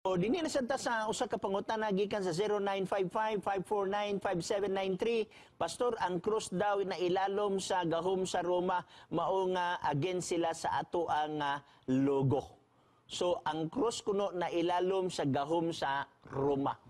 So, dinhi na sad ta sa usa ka pangutana gikan sa 0955-549-5793. Pastor, ang cross daw na ilalom sa gahom sa Roma mao nga against sila sa ato ang uh, logo. So, ang cross kuno na ilalom sa gahom sa Roma.